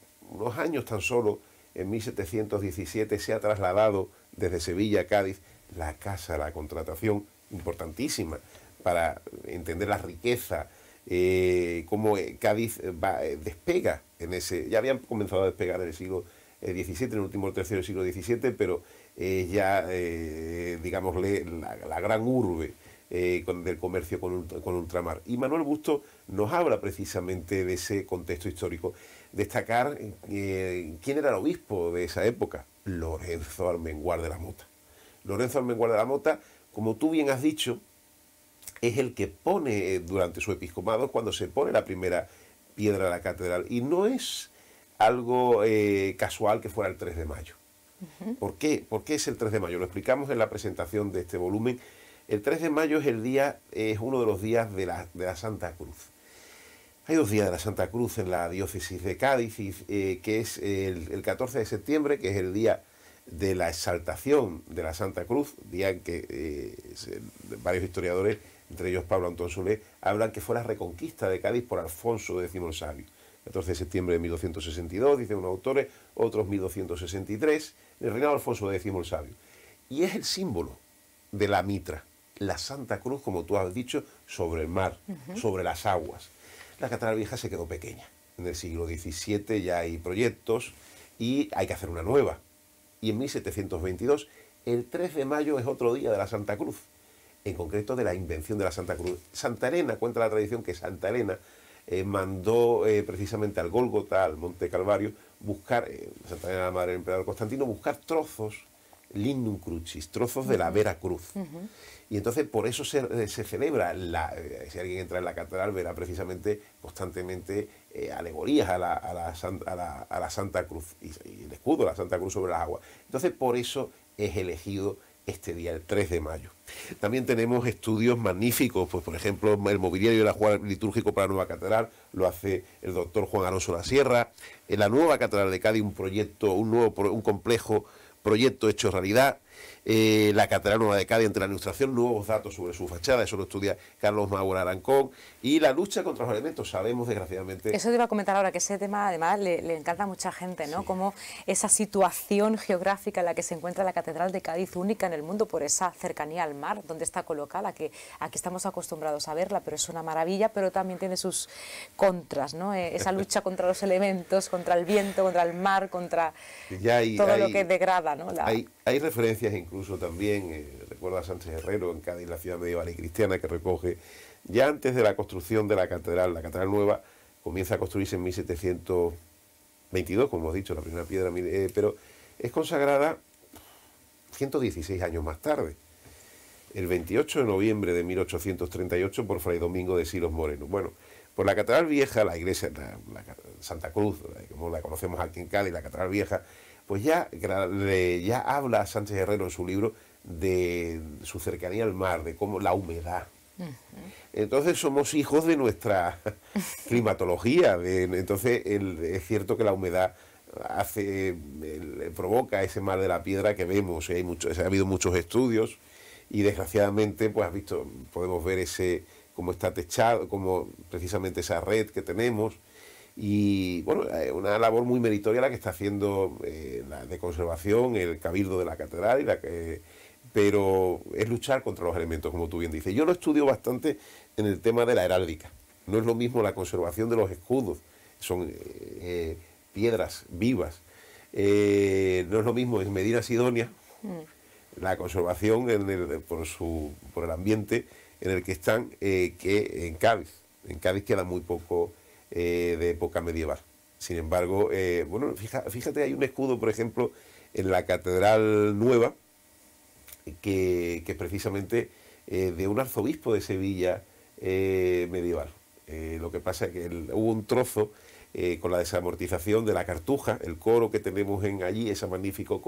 años tan solo, en 1717, se ha trasladado desde Sevilla a Cádiz la casa, la contratación, importantísima para entender la riqueza, eh, cómo Cádiz despega en ese. Ya habían comenzado a despegar en el siglo eh, en el último tercio del siglo XVII, pero eh, ya, eh, digámosle, la, gran urbe del comercio con, ultramar. Y Manuel Busto nos habla precisamente de ese contexto histórico. Destacar quién era el obispo de esa época, Lorenzo Almenguar de la Mota. Lorenzo Almenguar de la Mota, como tú bien has dicho, es el que pone durante su episcopado cuando se pone la primera piedra de la catedral. Y no es algo eh, casual que fuera el 3 de mayo. ¿Por qué? es el 3 de mayo? Lo explicamos en la presentación de este volumen. El 3 de mayo es el día, es uno de los días de la, Santa Cruz. Hay dos días de la Santa Cruz en la diócesis de Cádiz, eh, que es el, 14 de septiembre, que es el día de la exaltación de la Santa Cruz, día en que eh, varios historiadores, entre ellos Pablo Antón Solé, hablan que fue la reconquista de Cádiz por Alfonso X el Sabio. 14 de septiembre de 1262, dicen unos autores, otros 1263, el reinado Alfonso X el Sabio. Y es el símbolo de la mitra, la Santa Cruz, como tú has dicho, sobre el mar, sobre las aguas. La Catedral Vieja se quedó pequeña. En el siglo XVII ya hay proyectos y hay que hacer una nueva. Y en 1722, el 3 de mayo es otro día de la Santa Cruz, en concreto de la invención de la Santa Cruz. Santa Elena, cuenta la tradición que Santa Elena eh, mandó eh, precisamente al Gólgota, al Monte Calvario, buscar, eh, Santa María la Madre del Emperador Constantino, buscar trozos, lignum crucis, trozos de la Vera Cruz. Y entonces por eso se, eh, celebra, la, si alguien entra en la catedral verá precisamente constantemente alegorías a la, a, la Santa Cruz y, y, el escudo de la Santa Cruz sobre las aguas. Entonces por eso es elegido este día, el 3 de mayo. También tenemos estudios magníficos, pues por ejemplo, el mobiliario de la litúrgico para la nueva catedral lo hace el doctor Juan Alonso La Sierra. En la nueva catedral de Cádiz, un proyecto, un nuevo un complejo proyecto hecho realidad. Eh, la Catedral Nueva de Cádiz ...entre la Ilustración, nuevos datos sobre su fachada, eso lo estudia Carlos Mauro Arancón, y la lucha contra los elementos, sabemos desgraciadamente... Eso
te iba a comentar ahora, que ese tema además le, encanta a mucha gente, ¿no? Como esa situación geográfica en la que se encuentra la Catedral de Cádiz, única en el mundo por esa cercanía al mar, donde está colocada, que aquí estamos acostumbrados a verla, pero es una maravilla, pero también tiene sus contras, ¿no? Eh, esa lucha contra los elementos, contra el viento, contra el mar, contra
todo lo que degrada, ¿no? Hay referencias incluso también, eh, recuerda a Sánchez Herrero en Cádiz, la ciudad medieval y cristiana, que recoge, ya antes de la construcción de la catedral, la catedral nueva comienza a construirse en 1722, como hemos dicho, la primera piedra, eh, pero es consagrada 116 años más tarde, el 28 de noviembre de 1838 por Fray Domingo de Silos Moreno. Bueno, por la catedral vieja, la iglesia, la Santa Cruz, como la conocemos aquí en Cádiz, la catedral vieja, pues ya, ya habla Sánchez Herrero en su libro de su cercanía al mar, de cómo la humedad. Entonces somos hijos de nuestra climatología, entonces es cierto que la humedad hace, provoca ese mar de la piedra que vemos, ¿eh? hay ha habido muchos estudios y desgraciadamente pues has visto, podemos ver ese, cómo está techado, como precisamente esa red que tenemos, y bueno, eh, una labor muy meritoria la que está haciendo eh, la de conservación, el cabildo de la catedral, y la que, pero es luchar contra los elementos, como tú bien dices. Yo lo estudio bastante en el tema de la heráldica. No es lo mismo la conservación de los escudos, son eh, piedras vivas. no es lo mismo en Medina Sidonia, mm. la conservación por, su, por el ambiente en el que están, que en Cádiz. En Cádiz queda muy poco eh, de época medieval. Sin embargo, eh, bueno, fíjate, hay un escudo, por ejemplo, en la Catedral Nueva, que, es precisamente eh, de un arzobispo de Sevilla medieval. lo que pasa es que hubo un trozo con la desamortización de la cartuja, el coro que tenemos en allí, ese magnífico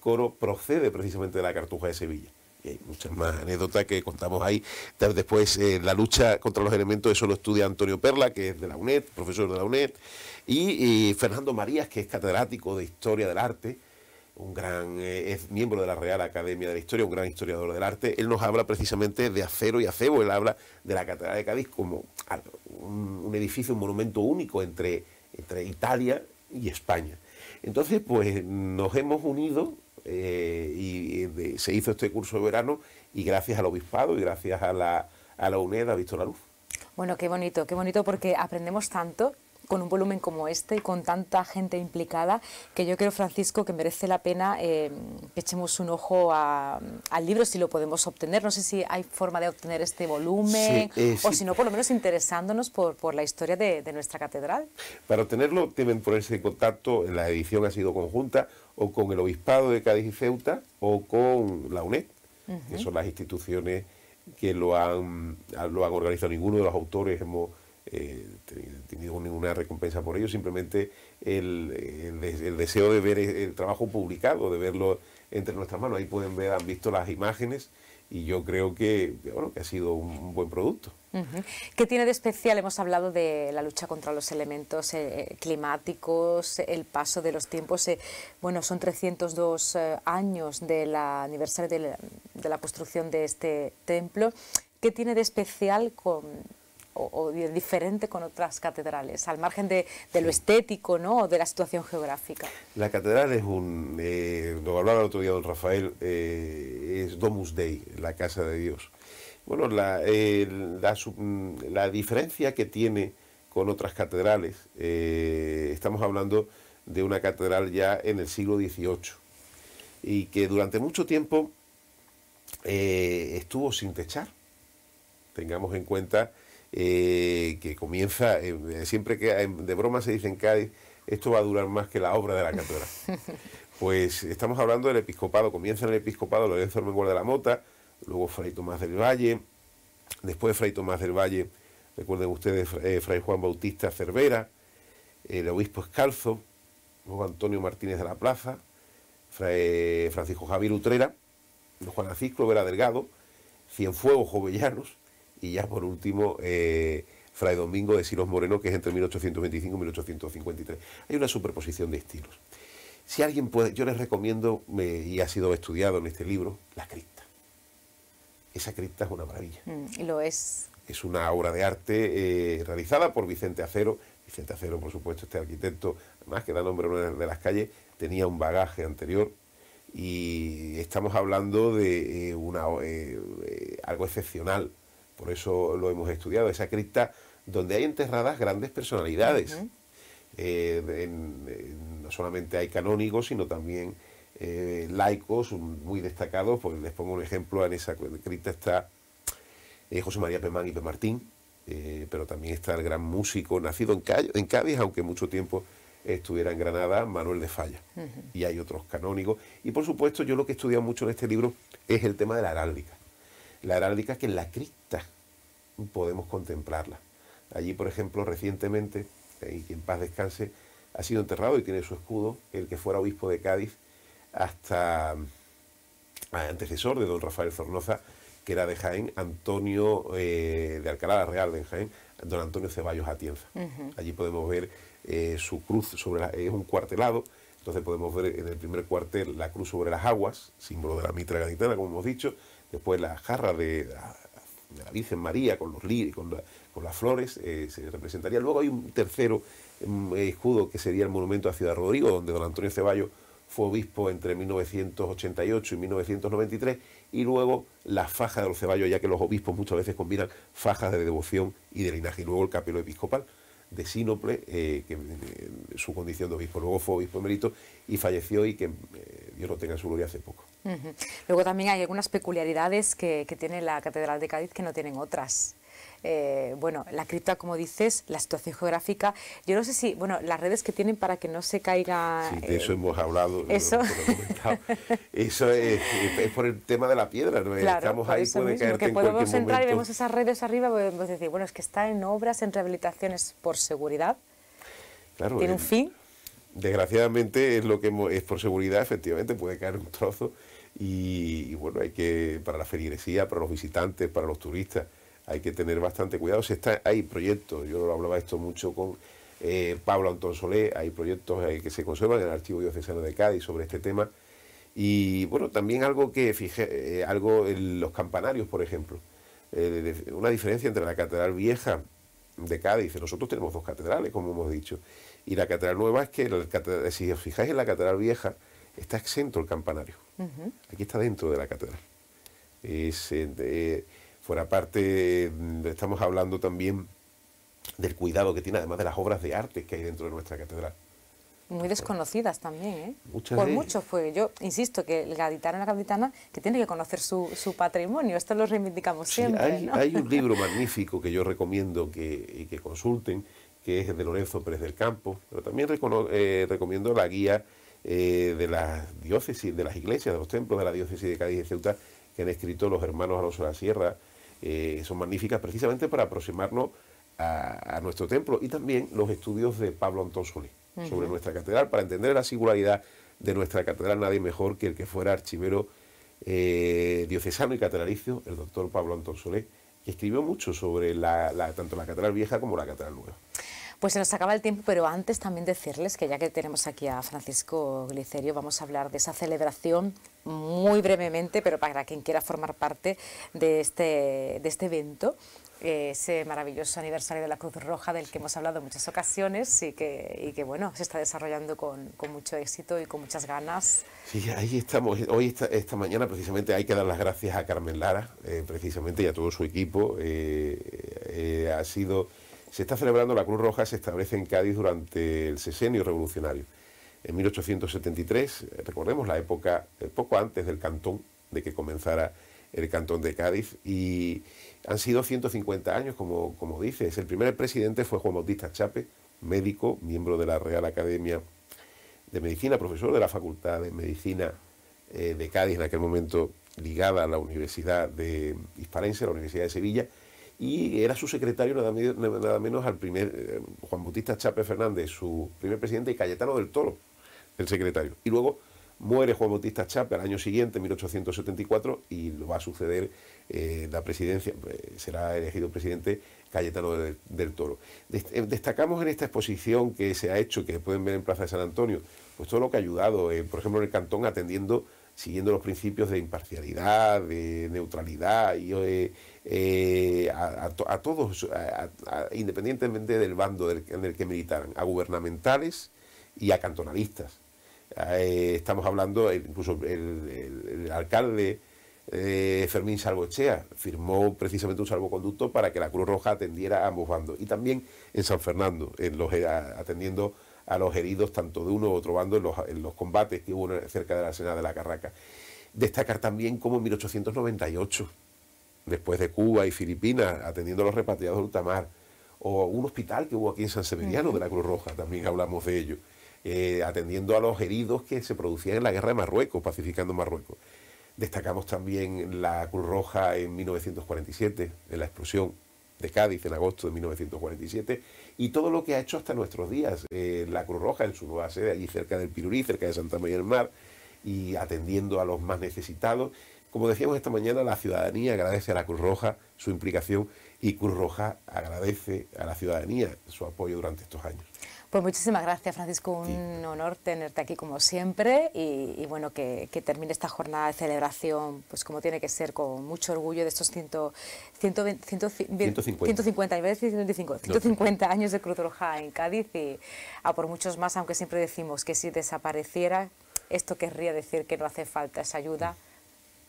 coro procede precisamente de la cartuja de Sevilla. Y hay muchas más anécdotas que contamos ahí. Después, eh, la lucha contra los elementos, eso lo estudia Antonio Perla, que es de la UNED, profesor de la UNED, y, Fernando Marías, que es catedrático de Historia del Arte, un gran, eh, es miembro de la Real Academia de la Historia, un gran historiador del arte. Él nos habla precisamente de acero y acebo, él habla de la Catedral de Cádiz como un, edificio, un monumento único entre, entre Italia y España. Entonces, pues nos hemos unido eh, y, se hizo este curso de verano y gracias al obispado y gracias a la, a la UNED ha visto la luz.
Bueno, qué bonito, qué bonito porque aprendemos tanto con un volumen como este y con tanta gente implicada, que yo creo, Francisco, que merece la pena eh, que echemos un ojo al libro si lo podemos obtener. No sé si hay forma de obtener este volumen eh, o si no, por lo menos interesándonos por, la historia de, nuestra catedral.
Para obtenerlo deben ponerse en contacto, la edición ha sido conjunta, o con el Obispado de Cádiz y Ceuta o con la UNED, que son las instituciones que lo han, lo han organizado. Ninguno de los autores hemos eh, tenido ninguna recompensa por ello, simplemente el, deseo de ver el trabajo publicado, de verlo entre nuestras manos. Ahí pueden ver, han visto las imágenes y yo creo que, bueno, que ha sido un buen producto.
¿Qué tiene de especial? Hemos hablado de la lucha contra los elementos eh, eh, climáticos, el paso de los tiempos. Eh, bueno, son 302 años del aniversario de la, de la, construcción de este templo. ¿Qué tiene de especial con, o, diferente con otras catedrales, al margen de, lo estético ¿no? o de la situación geográfica?
La catedral es un, eh, lo hablaba el otro día don Rafael, eh, es Domus Dei, la casa de Dios. Bueno, la, mm, diferencia que tiene con otras catedrales, eh, estamos hablando de una catedral ya en el siglo XVIII y que durante mucho tiempo estuvo sin techar. Tengamos en cuenta eh, que comienza, eh, siempre que de broma se dice en Cádiz, esto va a durar más que la obra de la cátedra. pues estamos hablando del episcopado, comienza en el episcopado Lorenzo de la Mota, luego Fray Tomás del Valle, después Fray Tomás del Valle, recuerden ustedes eh, Fray Juan Bautista Cervera, el obispo Escalzo, luego Antonio Martínez de la Plaza, Fray Francisco Javier Utrera, Juan Francisco Vera Delgado, Cienfuegos Jovellanos, y ya por último, eh, Fray Domingo de Silos Moreno, que es entre 1825 y 1853. Hay una superposición de estilos. Si alguien puede, yo les recomiendo, y ha sido estudiado en este libro, la cripta. Esa cripta es una maravilla.
Mm, y lo es.
Es una obra de arte eh, realizada por Vicente Acero. Vicente Acero, por supuesto, este arquitecto, además que da nombre a una de las calles, tenía un bagaje anterior y estamos hablando de eh, una, algo excepcional por eso lo hemos estudiado, esa cripta donde hay enterradas grandes personalidades. Eh, no solamente hay canónigos, sino también eh, laicos muy destacados. Pues les pongo un ejemplo, en esa cripta está eh, José María Pemán y Martín pero también está el gran músico nacido en, Cádiz, aunque mucho tiempo estuviera en Granada, Manuel de Falla. Y hay otros canónigos. Y por supuesto, yo lo que he estudiado mucho en este libro es el tema de la heráldica la heráldica que en la cripta podemos contemplarla. Allí, por ejemplo, recientemente, y que en paz descanse, ha sido enterrado y tiene su escudo el que fuera obispo de Cádiz hasta ah, antecesor de don Rafael Zornoza, que era de Jaén, Antonio eh, de Alcalá Real de Jaén, don Antonio Ceballos Atienza. Allí podemos ver eh, su cruz sobre es un cuartelado, entonces podemos ver en el primer cuartel la cruz sobre las aguas, símbolo de la mitra gaditana, como hemos dicho, Después la jarra de, la, Virgen María con los lirios, con, con, las flores, eh, se representaría. Luego hay un tercero eh, escudo que sería el monumento a Ciudad Rodrigo, donde don Antonio Ceballos fue obispo entre 1988 y 1993, y luego la faja de los ceballos, ya que los obispos muchas veces combinan fajas de devoción y de linaje, y luego el capelo episcopal de sínople, eh, que, eh, su condición de obispo, luego fue obispo emérito y falleció y que eh, Dios lo tenga en su gloria hace poco.
Luego también hay algunas peculiaridades que, que tiene la Catedral de Cádiz que no tienen otras. Eh, bueno, la cripta, como dices, la situación geográfica. Yo no sé si, bueno, las redes que tienen para que no se caiga... Sí,
de eh, eso hemos hablado. Eso, es, por el tema de la piedra, ¿no? Estamos ahí, puede mismo, que podemos entrar y vemos
esas redes arriba, podemos decir, bueno, es que está en obras, en rehabilitaciones por seguridad.
Claro, ¿Tiene eh, un fin? Desgraciadamente es lo que es por seguridad, efectivamente, puede caer un trozo y, y bueno, hay que, para la feligresía, para los visitantes, para los turistas, hay que tener bastante cuidado. hay proyectos, yo lo hablaba esto mucho con eh, Pablo Antón Solé, hay proyectos eh, que se conservan en el Archivo Diocesano de Cádiz sobre este tema. Y bueno, también algo que fijé, eh, algo en los campanarios, por ejemplo. una diferencia entre la catedral vieja de Cádiz, nosotros tenemos dos catedrales, como hemos dicho, y la catedral nueva es que, si os fijáis en la catedral vieja, está exento el campanario. Aquí está dentro de la catedral. Es, Fuera parte, mm, estamos hablando también del cuidado que tiene, además de las obras de arte que hay dentro de nuestra catedral.
Muy desconocidas también, ¿eh? Por mucho fue. Yo insisto que el gaditano la gaditana que tiene que conocer su, su patrimonio, esto lo reivindicamos siempre. Hay, un
libro magnífico que yo recomiendo que, que consulten, que es de Lorenzo Pérez del Campo, pero también eh, recomiendo la guía eh, de las diócesis, de las iglesias, de los templos de la diócesis de Cádiz y Ceuta, que han escrito los hermanos Alonso de la Sierra, eh, son magníficas precisamente para aproximarnos a, nuestro templo y también los estudios de Pablo Antón Solé sobre nuestra catedral. Para entender la singularidad de nuestra catedral, nadie mejor que el que fuera archivero eh, diocesano y catedralicio, el doctor Pablo Antón Solé, que escribió mucho sobre tanto la catedral vieja como la catedral nueva.
Pues se nos acaba el tiempo, pero antes también decirles que ya que tenemos aquí a Francisco Glicerio, vamos a hablar de esa celebración muy brevemente, pero para quien quiera formar parte de este, de este evento ese maravilloso aniversario de la Cruz Roja del que hemos hablado en muchas ocasiones y que, y que bueno, se está desarrollando con, mucho éxito y con muchas ganas.
Sí, ahí estamos. Hoy, esta, mañana, precisamente, hay que dar las gracias a Carmen Lara, eh, precisamente, y a todo su equipo. Eh, eh, ha sido se está celebrando, la Cruz Roja se establece en Cádiz durante el sesenio revolucionario. En 1873, eh, recordemos la época, eh, poco antes del cantón, de que comenzara el cantón de Cádiz, y han sido 150 años, como, dices. El primer presidente fue Juan Bautista Chape, médico, miembro de la Real Academia de Medicina, profesor de la Facultad de Medicina eh, de Cádiz, en aquel momento ligada a la Universidad de Hispalense, la Universidad de Sevilla, y era su secretario nada, menos al primer, eh, Juan Bautista Chape Fernández, su primer presidente, y Cayetano del Toro, el secretario. Y luego muere Juan Bautista Chape al año siguiente, 1874, y lo va a suceder eh, la presidencia, eh, será elegido presidente Cayetano del, Toro. Destacamos en esta exposición que se ha hecho, que pueden ver en Plaza de San Antonio, pues todo lo que ha ayudado, por ejemplo, en el cantón atendiendo siguiendo los principios de imparcialidad, de neutralidad, y, eh, eh, a, todos, independientemente del bando en el que militaran, a gubernamentales y a cantonalistas. Ah, eh, estamos hablando, incluso el, alcalde Fermín Salvochea firmó precisamente un salvoconducto para que la Cruz Roja atendiera a ambos bandos, y también en San Fernando, en los, atendiendo a los heridos tanto de uno u otro bando en los, combates que hubo cerca de la escena de la Carraca. Destacar también como en 1898, después de Cuba y Filipinas, atendiendo a los repatriados de Ultramar, o un hospital que hubo aquí en San Severiano de la Cruz Roja, también hablamos de ello, eh, atendiendo a los heridos que se producían en la guerra de Marruecos, pacificando Marruecos. Destacamos también la Cruz Roja en 1947, en la explosión de Cádiz en agosto de 1947, y todo lo que ha hecho hasta nuestros días. Eh, la Cruz Roja en su nueva sede, allí cerca del Pirurí, cerca de Santa María del Mar, y atendiendo a los más necesitados. Como decíamos esta mañana, la ciudadanía agradece a la Cruz Roja su implicación y Cruz Roja agradece a la ciudadanía su apoyo durante estos años.
Pues muchísimas gracias, Francisco. Un honor tenerte aquí como siempre y, bueno, que, termine esta jornada de celebración, pues como tiene que ser, con mucho orgullo de estos ciento, 150. años de Cruz Roja en Cádiz y a por muchos más, aunque siempre decimos que si desapareciera, esto querría decir que no hace falta esa ayuda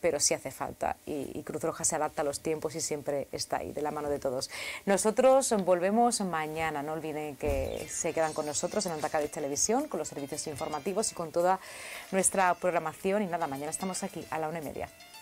pero sí hace falta y, Cruz Roja se adapta a los tiempos y siempre está ahí, de la mano de todos. Nosotros volvemos mañana, no olviden que se quedan con nosotros en de Televisión, con los servicios informativos y con toda nuestra programación y nada, mañana estamos aquí a la una y media.